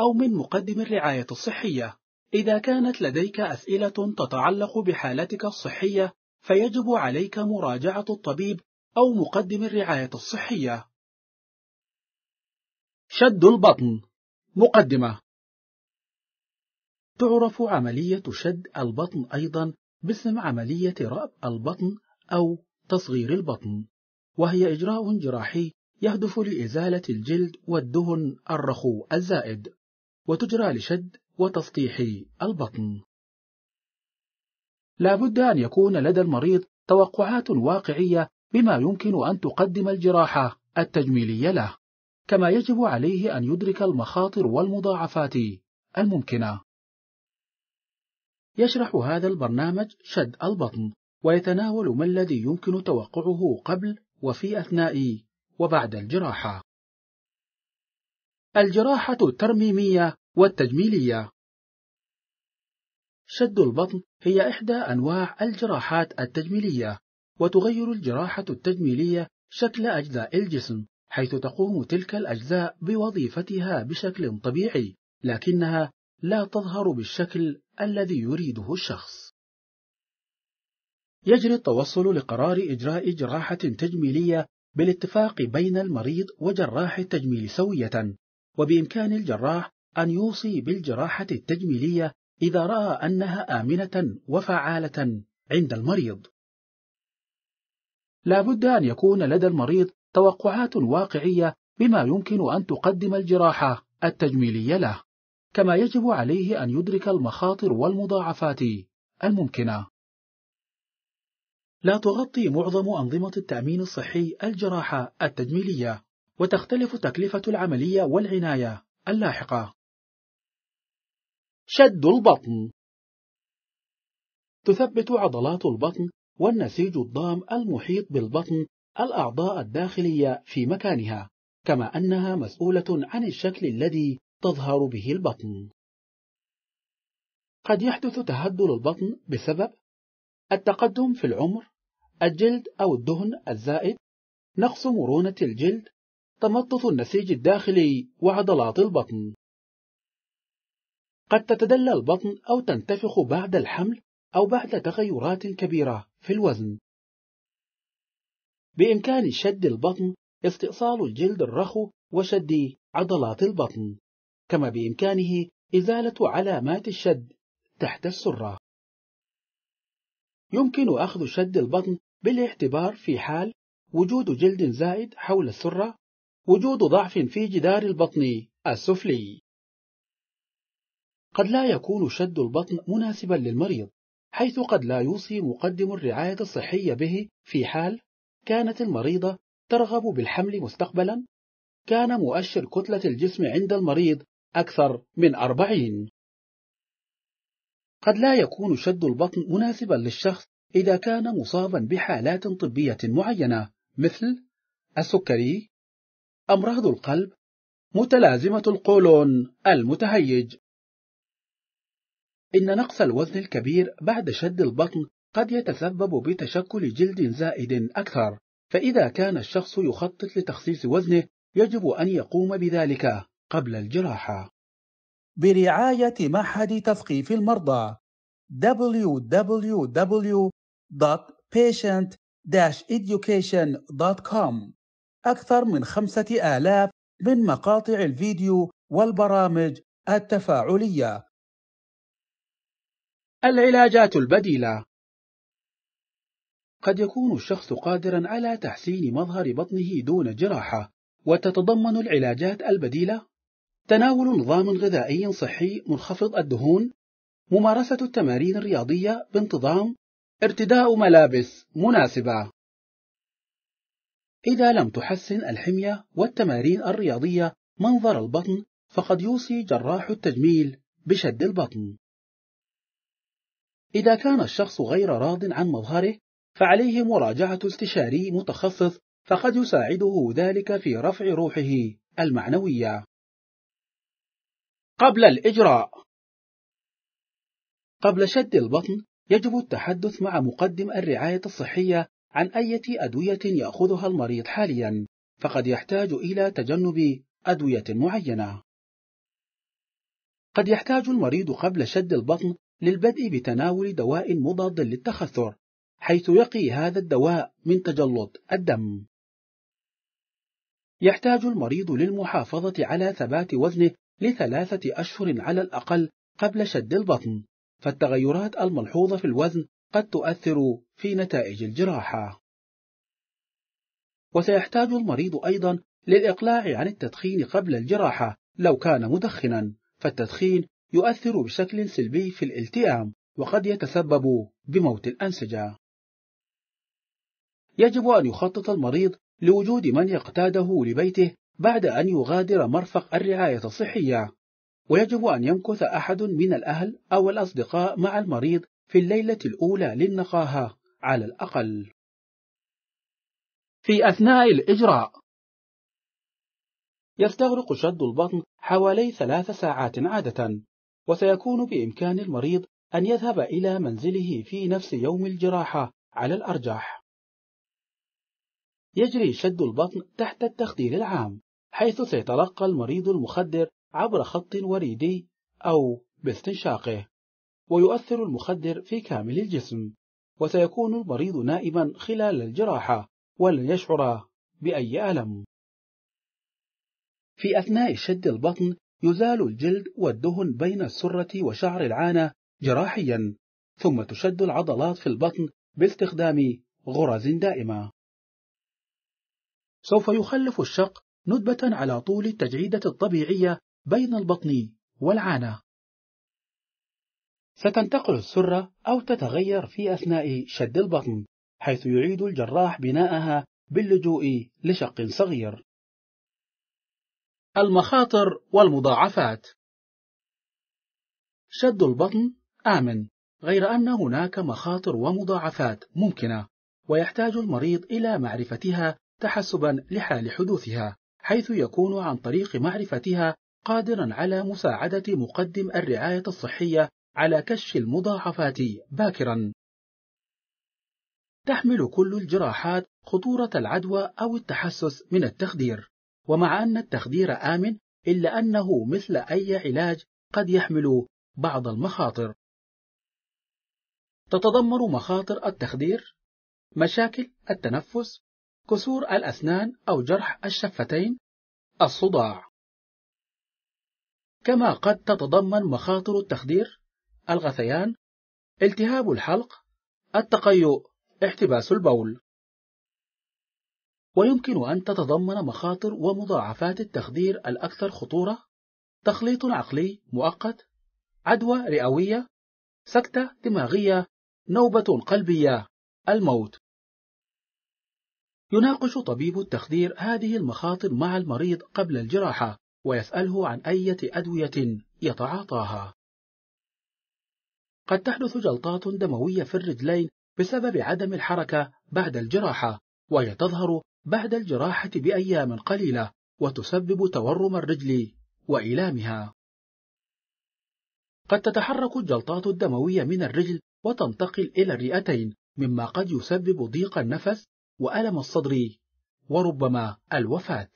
أو من مقدم الرعاية الصحية إذا كانت لديك أسئلة تتعلق بحالتك الصحية فيجب عليك مراجعة الطبيب أو مقدم الرعاية الصحية شد البطن مقدمة تعرف عملية شد البطن أيضا باسم عملية رأب البطن أو تصغير البطن وهي إجراء جراحي يهدف لإزالة الجلد والدهن الرخو الزائد وتجرى لشد وتسطيح البطن لا بد أن يكون لدى المريض توقعات واقعية بما يمكن أن تقدم الجراحة التجميلية له كما يجب عليه أن يدرك المخاطر والمضاعفات الممكنة يشرح هذا البرنامج شد البطن ويتناول ما الذي يمكن توقعه قبل وفي أثناء وبعد الجراحة الجراحة الترميمية والتجميلية شد البطن هي إحدى أنواع الجراحات التجميلية وتغير الجراحة التجميلية شكل أجزاء الجسم حيث تقوم تلك الأجزاء بوظيفتها بشكل طبيعي لكنها لا تظهر بالشكل الذي يريده الشخص يجري التوصل لقرار إجراء جراحة تجميلية بالاتفاق بين المريض وجراح التجميل سوية وبإمكان الجراح أن يوصي بالجراحة التجميلية إذا رأى أنها آمنة وفعالة عند المريض. لا بد أن يكون لدى المريض توقعات واقعية بما يمكن أن تقدم الجراحة التجميلية له، كما يجب عليه أن يدرك المخاطر والمضاعفات الممكنة. لا تغطي معظم أنظمة التأمين الصحي الجراحة التجميلية، وتختلف تكلفة العملية والعناية اللاحقة. شد البطن تثبت عضلات البطن والنسيج الضام المحيط بالبطن الأعضاء الداخلية في مكانها كما أنها مسؤولة عن الشكل الذي تظهر به البطن قد يحدث تهدل البطن بسبب التقدم في العمر الجلد أو الدهن الزائد نقص مرونة الجلد تمطط النسيج الداخلي وعضلات البطن قد تتدلى البطن أو تنتفخ بعد الحمل أو بعد تغيرات كبيرة في الوزن بإمكان شد البطن استئصال الجلد الرخو وشد عضلات البطن كما بإمكانه إزالة علامات الشد تحت السرة يمكن أخذ شد البطن بالاعتبار في حال وجود جلد زائد حول السرة وجود ضعف في جدار البطن السفلي قد لا يكون شد البطن مناسبا للمريض حيث قد لا يوصي مقدم الرعاية الصحية به في حال كانت المريضة ترغب بالحمل مستقبلا كان مؤشر كتلة الجسم عند المريض أكثر من أربعين قد لا يكون شد البطن مناسبا للشخص إذا كان مصابا بحالات طبية معينة مثل السكري أمراض القلب متلازمة القولون المتهيج إن نقص الوزن الكبير بعد شد البطن قد يتسبب بتشكل جلد زائد أكثر فإذا كان الشخص يخطط لتخصيص وزنه يجب أن يقوم بذلك قبل الجراحة برعاية معهد تثقيف المرضى www.patient-education.com أكثر من خمسة آلاف من مقاطع الفيديو والبرامج التفاعلية العلاجات البديلة قد يكون الشخص قادرا على تحسين مظهر بطنه دون جراحة وتتضمن العلاجات البديلة تناول نظام غذائي صحي منخفض الدهون ممارسة التمارين الرياضية بانتظام ارتداء ملابس مناسبة إذا لم تحسن الحمية والتمارين الرياضية منظر البطن فقد يوصي جراح التجميل بشد البطن إذا كان الشخص غير راض عن مظهره فعليه مراجعة استشاري متخصص فقد يساعده ذلك في رفع روحه المعنوية قبل الإجراء قبل شد البطن يجب التحدث مع مقدم الرعاية الصحية عن أي أدوية يأخذها المريض حاليا فقد يحتاج إلى تجنب أدوية معينة قد يحتاج المريض قبل شد البطن للبدء بتناول دواء مضاد للتخثر حيث يقي هذا الدواء من تجلط الدم يحتاج المريض للمحافظة على ثبات وزنه لثلاثة أشهر على الأقل قبل شد البطن فالتغيرات الملحوظة في الوزن قد تؤثر في نتائج الجراحة وسيحتاج المريض أيضا للإقلاع عن التدخين قبل الجراحة لو كان مدخنا فالتدخين يؤثر بشكل سلبي في الالتئام وقد يتسبب بموت الأنسجة يجب أن يخطط المريض لوجود من يقتاده لبيته بعد أن يغادر مرفق الرعاية الصحية ويجب أن يمكث أحد من الأهل أو الأصدقاء مع المريض في الليلة الأولى للنقاهة على الأقل في أثناء الإجراء يستغرق شد البطن حوالي ثلاث ساعات عادة وسيكون بإمكان المريض أن يذهب إلى منزله في نفس يوم الجراحة على الأرجح يجري شد البطن تحت التخدير العام حيث سيتلقى المريض المخدر عبر خط وريدي أو باستنشاقه ويؤثر المخدر في كامل الجسم وسيكون المريض نائما خلال الجراحة ولن يشعر بأي ألم في أثناء شد البطن يزال الجلد والدهن بين السرة وشعر العانة جراحيا ثم تشد العضلات في البطن باستخدام غرز دائمة سوف يخلف الشق ندبة على طول التجعيدة الطبيعية بين البطن والعانة ستنتقل السرة أو تتغير في أثناء شد البطن حيث يعيد الجراح بناءها باللجوء لشق صغير المخاطر والمضاعفات شد البطن آمن غير أن هناك مخاطر ومضاعفات ممكنة ويحتاج المريض إلى معرفتها تحسبا لحال حدوثها حيث يكون عن طريق معرفتها قادرا على مساعدة مقدم الرعاية الصحية على كشف المضاعفات باكرا تحمل كل الجراحات خطورة العدوى أو التحسس من التخدير ومع أن التخدير آمن إلا أنه مثل أي علاج قد يحمل بعض المخاطر تتضمن مخاطر التخدير مشاكل التنفس كسور الأسنان أو جرح الشفتين الصداع كما قد تتضمن مخاطر التخدير الغثيان التهاب الحلق التقيؤ احتباس البول ويمكن أن تتضمن مخاطر ومضاعفات التخدير الأكثر خطورة تخليط عقلي مؤقت عدوى رئوية سكتة دماغية نوبة قلبية الموت يناقش طبيب التخدير هذه المخاطر مع المريض قبل الجراحة ويسأله عن أية أدوية يتعاطاها قد تحدث جلطات دموية في الرجلين بسبب عدم الحركة بعد الجراحة وهي تظهر بعد الجراحة بأيام قليلة وتسبب تورم الرجل وإيلامها قد تتحرك الجلطات الدموية من الرجل وتنتقل إلى الرئتين مما قد يسبب ضيق النفس وألم الصدر وربما الوفاة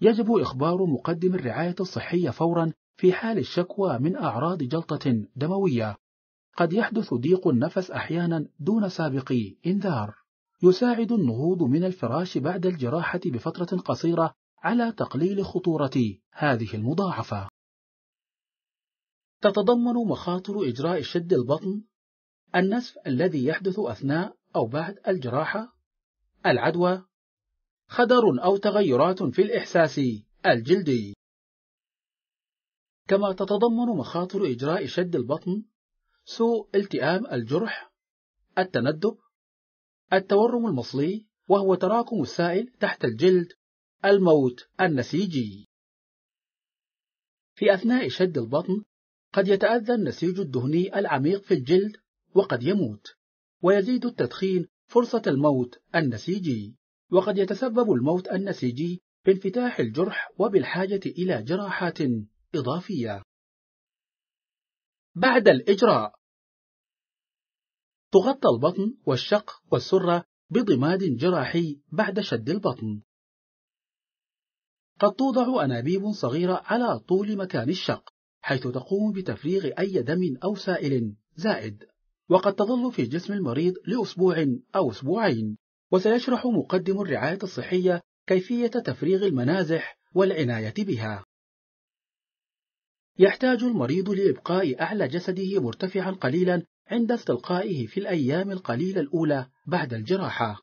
يجب إخبار مقدم الرعاية الصحية فورا في حال الشكوى من أعراض جلطة دموية قد يحدث ضيق النفس أحيانا دون سابق إنذار يساعد النهوض من الفراش بعد الجراحة بفترة قصيرة على تقليل خطورة هذه المضاعفة تتضمن مخاطر إجراء شد البطن النسف الذي يحدث أثناء أو بعد الجراحة العدوى خدر أو تغيرات في الإحساس الجلدي كما تتضمن مخاطر إجراء شد البطن سوء التئام الجرح التندب التورم المصلي وهو تراكم السائل تحت الجلد الموت النسيجي في أثناء شد البطن قد يتأذى النسيج الدهني العميق في الجلد وقد يموت ويزيد التدخين فرصة الموت النسيجي وقد يتسبب الموت النسيجي بانفتاح الجرح وبالحاجة إلى جراحات إضافية بعد الإجراء تغطى البطن والشق والسرة بضماد جراحي بعد شد البطن قد توضع أنابيب صغيرة على طول مكان الشق حيث تقوم بتفريغ أي دم أو سائل زائد وقد تظل في جسم المريض لأسبوع أو أسبوعين وسيشرح مقدم الرعاية الصحية كيفية تفريغ المنازح والعناية بها يحتاج المريض لإبقاء أعلى جسده مرتفعا قليلا عند استلقائه في الأيام القليلة الأولى بعد الجراحة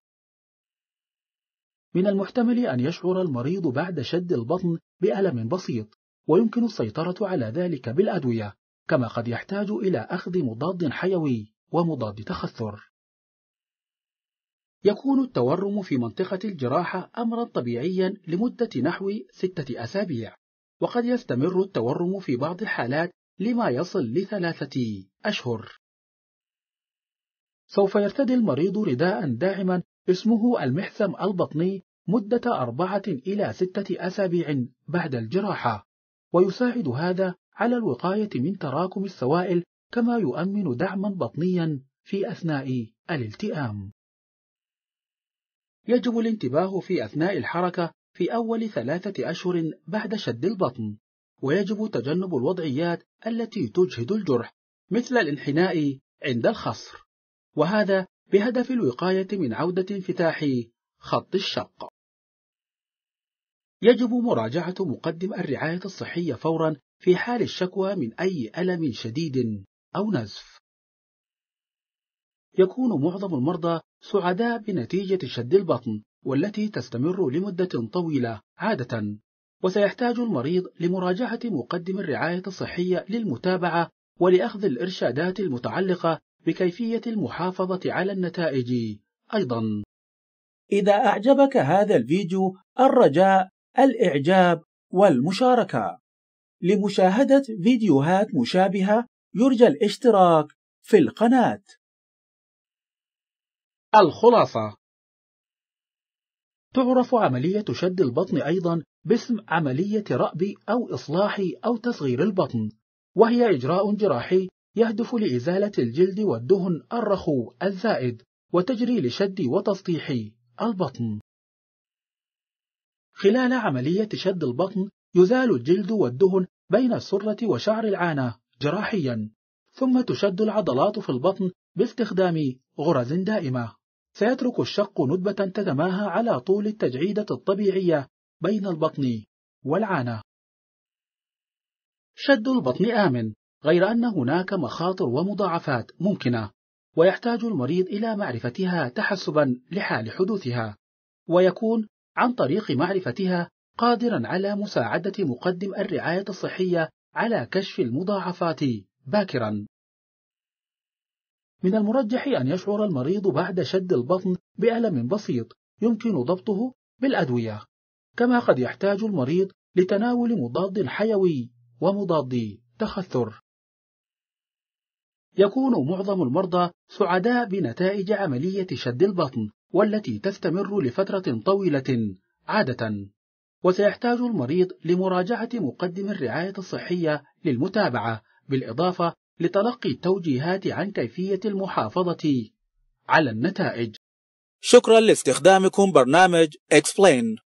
من المحتمل أن يشعر المريض بعد شد البطن بألم بسيط ويمكن السيطرة على ذلك بالأدوية كما قد يحتاج إلى أخذ مضاد حيوي ومضاد تخثر يكون التورم في منطقة الجراحة أمرا طبيعيا لمدة نحو ستة أسابيع وقد يستمر التورم في بعض الحالات لما يصل لثلاثة أشهر سوف يرتدي المريض رداء داعما اسمه المحثم البطني مدة أربعة إلى ستة أسابيع بعد الجراحة ويساعد هذا على الوقاية من تراكم السوائل كما يؤمن دعما بطنيا في أثناء الالتئام يجب الانتباه في أثناء الحركة في أول ثلاثة أشهر بعد شد البطن ويجب تجنب الوضعيات التي تجهد الجرح مثل الانحناء عند الخصر وهذا بهدف الوقاية من عودة انفتاح خط الشق يجب مراجعة مقدم الرعاية الصحية فورا في حال الشكوى من أي ألم شديد أو نزف يكون معظم المرضى سعداء بنتيجة شد البطن والتي تستمر لمدة طويلة عادة وسيحتاج المريض لمراجعة مقدم الرعاية الصحية للمتابعة ولأخذ الإرشادات المتعلقة بكيفية المحافظة على النتائج أيضا إذا أعجبك هذا الفيديو الرجاء الإعجاب والمشاركة لمشاهدة فيديوهات مشابهة يرجى الاشتراك في القناة الخلاصة تعرف عملية شد البطن أيضا باسم عملية رأب أو إصلاح أو تصغير البطن وهي إجراء جراحي يهدف لإزالة الجلد والدهن الرخو الزائد وتجري لشد وتسطيح البطن خلال عملية شد البطن يزال الجلد والدهن بين السرة وشعر العانة جراحيا ثم تشد العضلات في البطن باستخدام غرز دائمة سيترك الشق ندبة تتماهى على طول التجعيدة الطبيعية بين البطن والعانة شد البطن آمن غير أن هناك مخاطر ومضاعفات ممكنة ويحتاج المريض إلى معرفتها تحسبا لحال حدوثها ويكون عن طريق معرفتها قادرا على مساعدة مقدم الرعاية الصحية على كشف المضاعفات باكرا من المرجح أن يشعر المريض بعد شد البطن بألم بسيط يمكن ضبطه بالأدوية كما قد يحتاج المريض لتناول مضاد حيوي ومضاد تخثر يكون معظم المرضى سعداء بنتائج عملية شد البطن والتي تستمر لفترة طويلة عادة وسيحتاج المريض لمراجعة مقدم الرعاية الصحية للمتابعة بالإضافة لتلقي التوجيهات عن كيفية المحافظة على النتائج شكرا لاستخدامكم برنامج Explain